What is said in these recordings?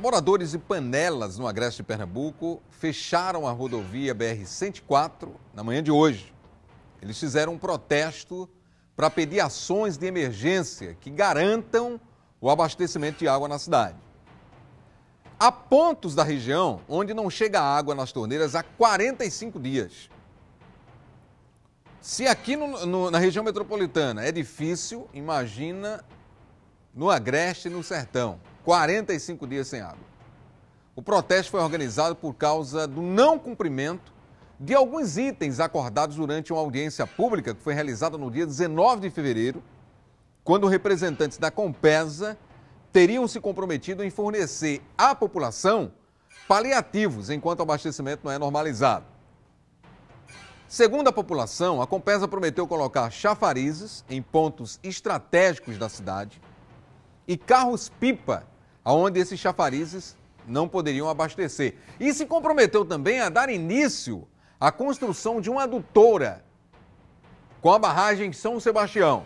Moradores e Panelas, no Agreste de Pernambuco, fecharam a rodovia BR-104 na manhã de hoje. Eles fizeram um protesto para pedir ações de emergência que garantam o abastecimento de água na cidade. Há pontos da região onde não chega água nas torneiras há 45 dias. Se aqui no, no, na região metropolitana é difícil, imagina no Agreste e no Sertão. 45 dias sem água. O protesto foi organizado por causa do não cumprimento de alguns itens acordados durante uma audiência pública que foi realizada no dia 19 de fevereiro, quando representantes da Compesa teriam se comprometido em fornecer à população paliativos enquanto o abastecimento não é normalizado. Segundo a população, a Compesa prometeu colocar chafarizes em pontos estratégicos da cidade e carros-pipa aonde esses chafarizes não poderiam abastecer. E se comprometeu também a dar início à construção de uma adutora com a barragem São Sebastião.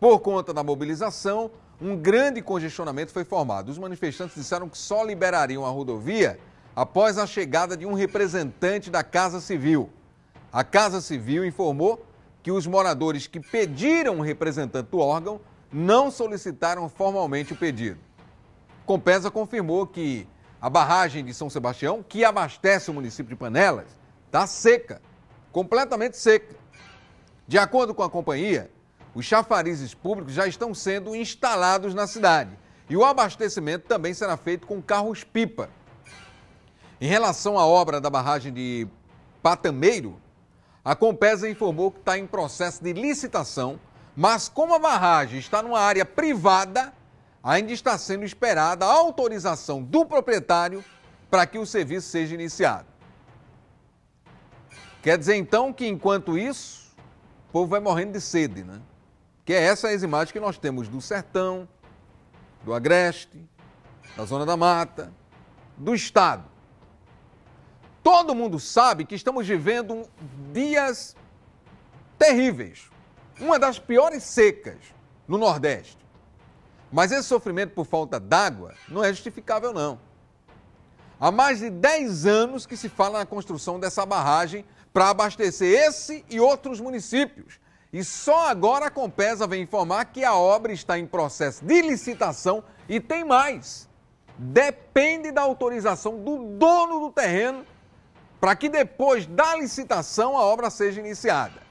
Por conta da mobilização, um grande congestionamento foi formado. Os manifestantes disseram que só liberariam a rodovia após a chegada de um representante da Casa Civil. A Casa Civil informou que os moradores que pediram um representante do órgão não solicitaram formalmente o pedido. Compesa confirmou que a barragem de São Sebastião, que abastece o município de Panelas, está seca, completamente seca. De acordo com a companhia, os chafarizes públicos já estão sendo instalados na cidade e o abastecimento também será feito com carros-pipa. Em relação à obra da barragem de Patameiro, a Compesa informou que está em processo de licitação, mas como a barragem está numa área privada, ainda está sendo esperada a autorização do proprietário para que o serviço seja iniciado. Quer dizer então que enquanto isso, o povo vai morrendo de sede, né? Que é essa as imagens que nós temos do sertão, do agreste, da zona da mata, do estado. Todo mundo sabe que estamos vivendo dias terríveis, uma das piores secas no Nordeste. Mas esse sofrimento por falta d'água não é justificável, não. Há mais de 10 anos que se fala na construção dessa barragem para abastecer esse e outros municípios. E só agora a Compesa vem informar que a obra está em processo de licitação e tem mais. Depende da autorização do dono do terreno para que depois da licitação a obra seja iniciada.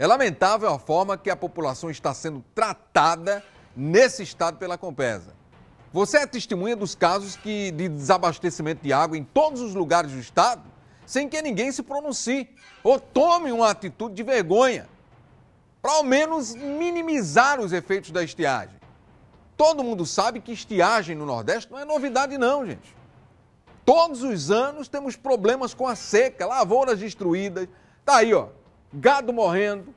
É lamentável a forma que a população está sendo tratada nesse estado pela Compesa. Você é testemunha dos casos que, de desabastecimento de água em todos os lugares do estado, sem que ninguém se pronuncie ou tome uma atitude de vergonha, para ao menos minimizar os efeitos da estiagem. Todo mundo sabe que estiagem no Nordeste não é novidade não, gente. Todos os anos temos problemas com a seca, lavouras destruídas. Tá aí, ó, gado morrendo,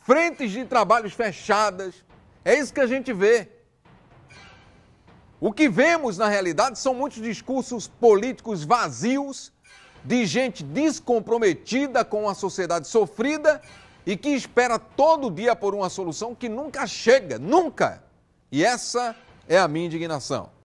frentes de trabalhos fechadas. É isso que a gente vê. O que vemos na realidade são muitos discursos políticos vazios, de gente descomprometida com a sociedade sofrida e que espera todo dia por uma solução que nunca chega, nunca. E essa é a minha indignação.